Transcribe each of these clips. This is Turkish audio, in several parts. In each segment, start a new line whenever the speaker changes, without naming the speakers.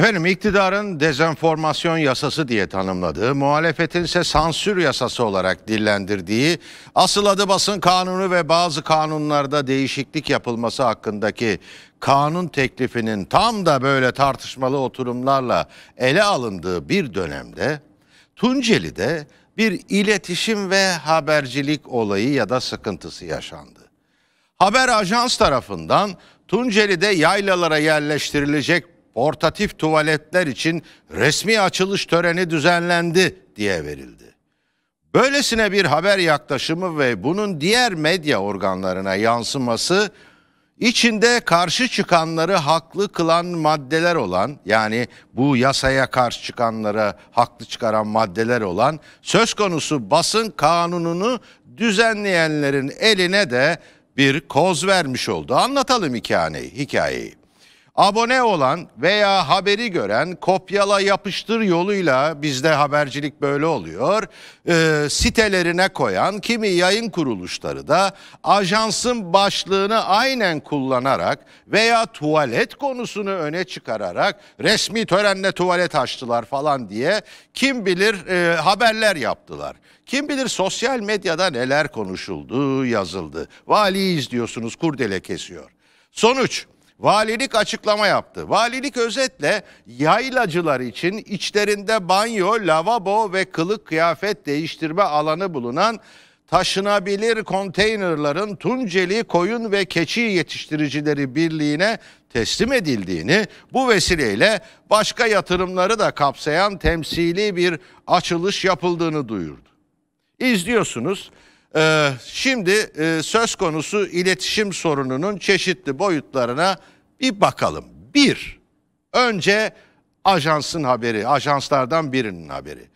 Efendim iktidarın dezenformasyon yasası diye tanımladığı, muhalefetin ise sansür yasası olarak dillendirdiği, asıl adı basın kanunu ve bazı kanunlarda değişiklik yapılması hakkındaki kanun teklifinin tam da böyle tartışmalı oturumlarla ele alındığı bir dönemde Tunceli'de bir iletişim ve habercilik olayı ya da sıkıntısı yaşandı. Haber ajans tarafından Tunceli'de yaylalara yerleştirilecek portatif tuvaletler için resmi açılış töreni düzenlendi diye verildi. Böylesine bir haber yaklaşımı ve bunun diğer medya organlarına yansıması içinde karşı çıkanları haklı kılan maddeler olan yani bu yasaya karşı çıkanlara haklı çıkaran maddeler olan söz konusu basın kanununu düzenleyenlerin eline de bir koz vermiş oldu. Anlatalım hikayeyi. hikayeyi. Abone olan veya haberi gören kopyala yapıştır yoluyla bizde habercilik böyle oluyor. E, sitelerine koyan kimi yayın kuruluşları da ajansın başlığını aynen kullanarak veya tuvalet konusunu öne çıkararak resmi törenle tuvalet açtılar falan diye kim bilir e, haberler yaptılar. Kim bilir sosyal medyada neler konuşuldu, yazıldı. Valiyi izliyorsunuz kurdele kesiyor. Sonuç Valilik açıklama yaptı. Valilik özetle yaylacılar için içlerinde banyo, lavabo ve kılık kıyafet değiştirme alanı bulunan taşınabilir konteynerların Tunceli Koyun ve Keçi Yetiştiricileri Birliği'ne teslim edildiğini, bu vesileyle başka yatırımları da kapsayan temsili bir açılış yapıldığını duyurdu. İzliyorsunuz. Ee, şimdi e, söz konusu iletişim sorununun çeşitli boyutlarına bir bakalım. Bir, önce ajansın haberi, ajanslardan birinin haberi.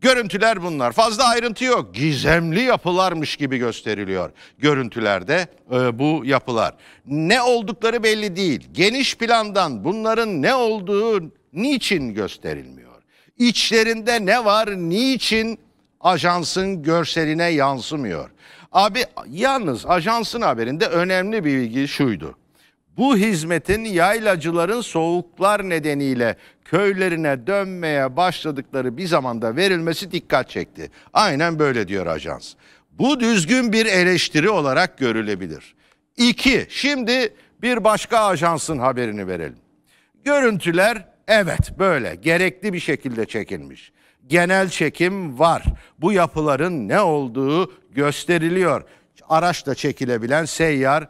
Görüntüler bunlar. Fazla ayrıntı yok. Gizemli yapılarmış gibi gösteriliyor görüntülerde e, bu yapılar. Ne oldukları belli değil. Geniş plandan bunların ne olduğu niçin gösterilmiyor? İçlerinde ne var, niçin ajansın görseline yansımıyor. Abi yalnız ajansın haberinde önemli bir bilgi şuydu. Bu hizmetin yaylacıların soğuklar nedeniyle köylerine dönmeye başladıkları bir zamanda verilmesi dikkat çekti. Aynen böyle diyor ajans. Bu düzgün bir eleştiri olarak görülebilir. İki, şimdi bir başka ajansın haberini verelim. Görüntüler Evet böyle gerekli bir şekilde çekilmiş. Genel çekim var. Bu yapıların ne olduğu gösteriliyor. Araçla çekilebilen seyyar e,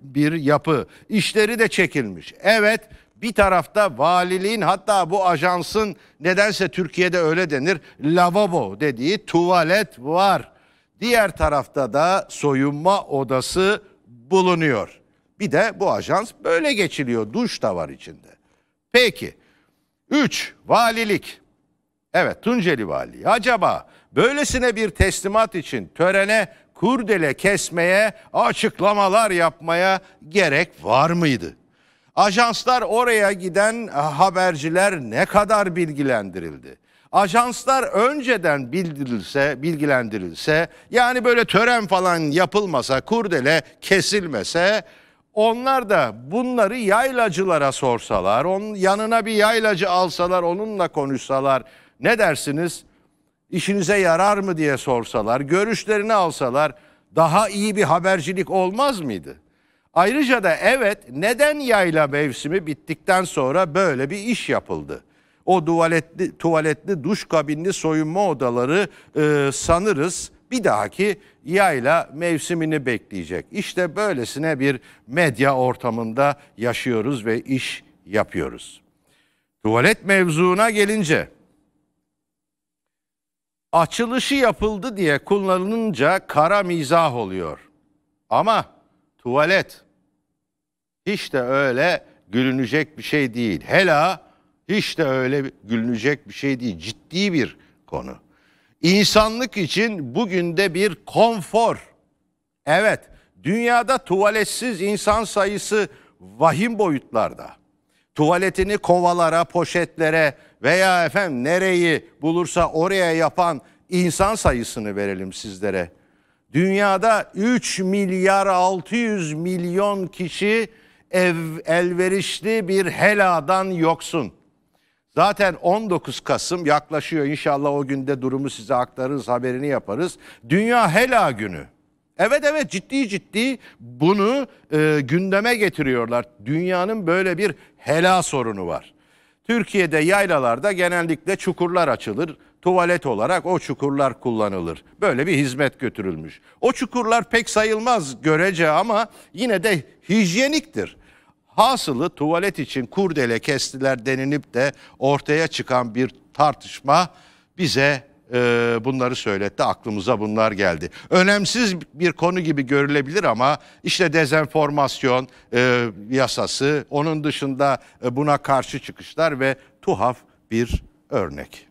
bir yapı. İşleri de çekilmiş. Evet bir tarafta valiliğin hatta bu ajansın nedense Türkiye'de öyle denir lavabo dediği tuvalet var. Diğer tarafta da soyunma odası bulunuyor. Bir de bu ajans böyle geçiliyor. Duş da var içinde. Peki 3. Valilik. Evet Tunceli Valiliği. Acaba böylesine bir teslimat için törene kurdele kesmeye, açıklamalar yapmaya gerek var mıydı? Ajanslar oraya giden e, haberciler ne kadar bilgilendirildi? Ajanslar önceden bildirilse, bilgilendirilse yani böyle tören falan yapılmasa, kurdele kesilmese onlar da bunları yaylacılara sorsalar, onun yanına bir yaylacı alsalar, onunla konuşsalar ne dersiniz? İşinize yarar mı diye sorsalar, görüşlerini alsalar daha iyi bir habercilik olmaz mıydı? Ayrıca da evet neden yayla mevsimi bittikten sonra böyle bir iş yapıldı? O tuvaletli, tuvaletli duş kabinli soyunma odaları e, sanırız bir dahaki yayla mevsimini bekleyecek. İşte böylesine bir medya ortamında yaşıyoruz ve iş yapıyoruz. Tuvalet mevzuna gelince açılışı yapıldı diye kullanılınca kara mizah oluyor. Ama tuvalet hiç de öyle gülünecek bir şey değil. Hela hiç de öyle gülünecek bir şey değil. Ciddi bir konu. İnsanlık için bugün de bir konfor. Evet, dünyada tuvaletsiz insan sayısı vahim boyutlarda. Tuvaletini kovalara, poşetlere veya efendim nereyi bulursa oraya yapan insan sayısını verelim sizlere. Dünyada 3 milyar 600 milyon kişi ev, elverişli bir heladan yoksun. Zaten 19 Kasım yaklaşıyor. İnşallah o günde durumu size aktarırız, haberini yaparız. Dünya Hela Günü. Evet evet ciddi ciddi bunu e, gündeme getiriyorlar. Dünyanın böyle bir hela sorunu var. Türkiye'de yaylalarda genellikle çukurlar açılır. Tuvalet olarak o çukurlar kullanılır. Böyle bir hizmet götürülmüş. O çukurlar pek sayılmaz görece ama yine de hijyeniktir. Hasılı tuvalet için kurdele kestiler denilip de ortaya çıkan bir tartışma bize e, bunları söyletti. Aklımıza bunlar geldi. Önemsiz bir konu gibi görülebilir ama işte dezenformasyon e, yasası, onun dışında e, buna karşı çıkışlar ve tuhaf bir örnek.